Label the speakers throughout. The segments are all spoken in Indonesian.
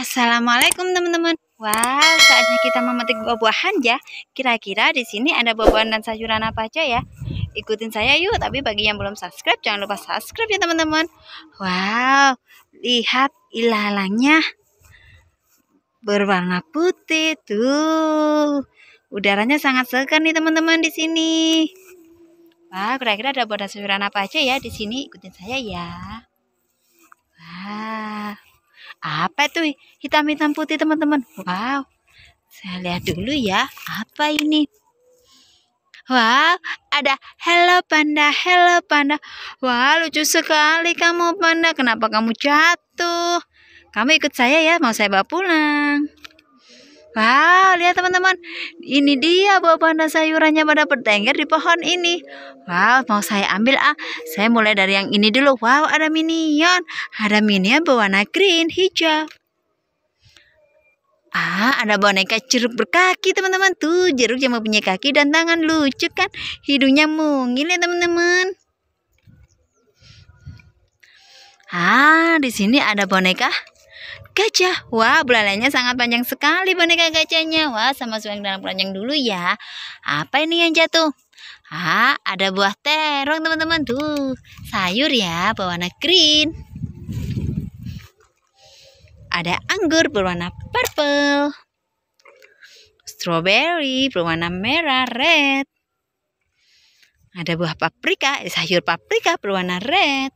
Speaker 1: Assalamualaikum teman-teman. Wow, saatnya kita memetik buah-buahan ya. Kira-kira di sini ada buah-buahan dan sayuran apa aja ya? Ikutin saya yuk. Tapi bagi yang belum subscribe, jangan lupa subscribe ya teman-teman. Wow, lihat ilalangnya berwarna putih tuh. Udaranya sangat segar nih teman-teman di sini. Wah, kira-kira ada buah dan sayuran apa aja ya di sini? Ikutin saya ya. Apa itu hitam-hitam putih teman-teman? Wow. Saya lihat dulu ya. Apa ini? Wow, ada Hello Panda, Hello Panda. Wah, wow, lucu sekali kamu Panda. Kenapa kamu jatuh? Kamu ikut saya ya, mau saya bawa pulang. Wow, Wah, lihat ya, teman-teman. Ini dia buah panda sayurannya pada bertengger di pohon ini. Wow, mau saya ambil ah. Saya mulai dari yang ini dulu. Wow, ada minion. Ada minion berwarna green, hijau. Ah, ada boneka jeruk berkaki teman-teman Tuh jeruk yang mempunyai kaki dan tangan lucu kan Hidungnya mungil ya teman-teman Ah, di sini ada boneka gajah. Wah, belalainya sangat panjang sekali boneka gajahnya. Wah, sama suang dalam keranjang dulu ya. Apa ini yang jatuh? Ah, ada buah terong teman-teman tuh. Sayur ya, berwarna green. Ada anggur berwarna purple. Strawberry berwarna merah red. Ada buah paprika, eh, sayur paprika berwarna red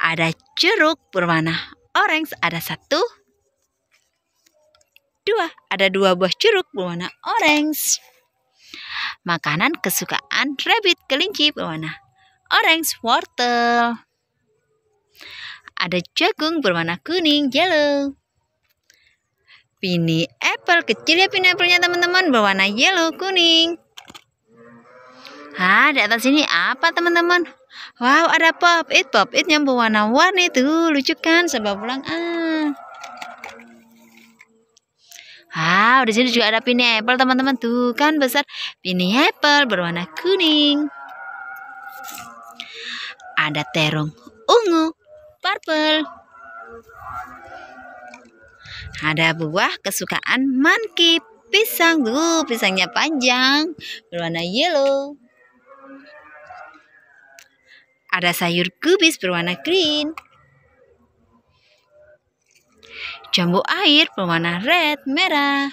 Speaker 1: ada jeruk berwarna orange, ada satu, dua, ada dua buah jeruk berwarna orange. Makanan kesukaan rabbit kelinci berwarna orange, wortel. Ada jagung berwarna kuning, yellow. Pini apple, kecil ya pini nya teman-teman, berwarna yellow, kuning. Ah, di atas ini apa teman-teman? Wow, ada pop it, pop it yang berwarna-warni tuh, lucu kan? Sebab pulang ah. Wow, di sini juga ada pineapple teman-teman tuh kan besar pini apple berwarna kuning. Ada terong ungu, purple. Ada buah kesukaan monkey, pisang tuh, pisangnya panjang berwarna yellow. Ada sayur kubis berwarna green. Jambu air berwarna red, merah.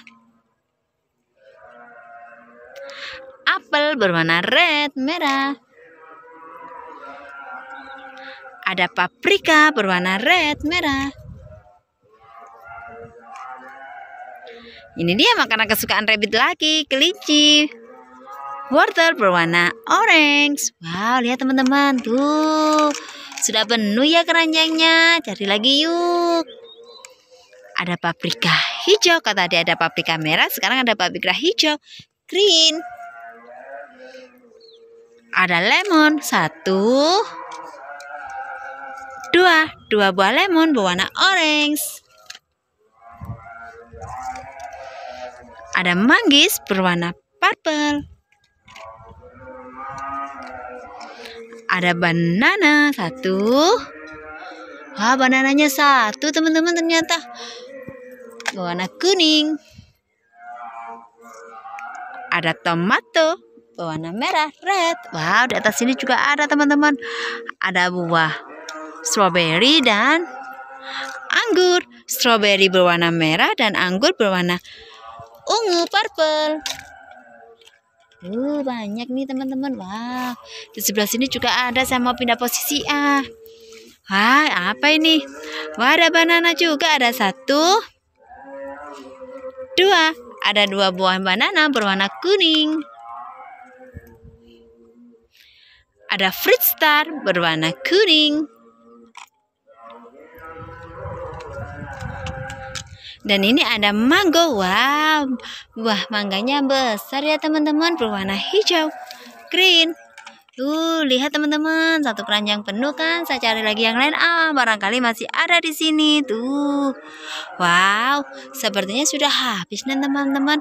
Speaker 1: Apel berwarna red, merah. Ada paprika berwarna red, merah. Ini dia makanan kesukaan rabbit lagi, kelinci wortel berwarna orange. Wow, lihat teman-teman. Tuh, sudah penuh ya keranjangnya. Cari lagi yuk. Ada paprika hijau. Kata dia ada paprika merah, sekarang ada paprika hijau. Green. Ada lemon. Satu. Dua. Dua buah lemon berwarna orange. Ada manggis berwarna purple. ada banana satu wah banananya satu teman-teman ternyata warna kuning ada tomato warna merah red wow di atas sini juga ada teman-teman ada buah strawberry dan anggur strawberry berwarna merah dan anggur berwarna ungu purple Uh, banyak nih teman-teman. Wah, di sebelah sini juga ada. Saya mau pindah posisi ah. Wah, apa ini? Wah, ada banana juga. Ada satu, dua. Ada dua buah banana berwarna kuning. Ada fruit star berwarna kuning. Dan ini ada mango. Wow. Buah mangganya besar ya teman-teman, berwarna hijau. Green. Tuh, lihat teman-teman, satu keranjang penuh kan? Saya cari lagi yang lain. Ah, barangkali masih ada di sini. Tuh. Wow, sepertinya sudah habis nih teman-teman.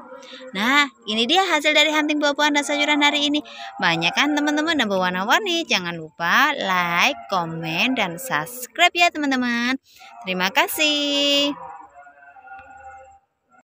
Speaker 1: Nah, ini dia hasil dari hunting buah-buahan dan sayuran hari ini. Banyak kan teman-teman dan berwarna-warni. Jangan lupa like, komen, dan subscribe ya teman-teman. Terima kasih.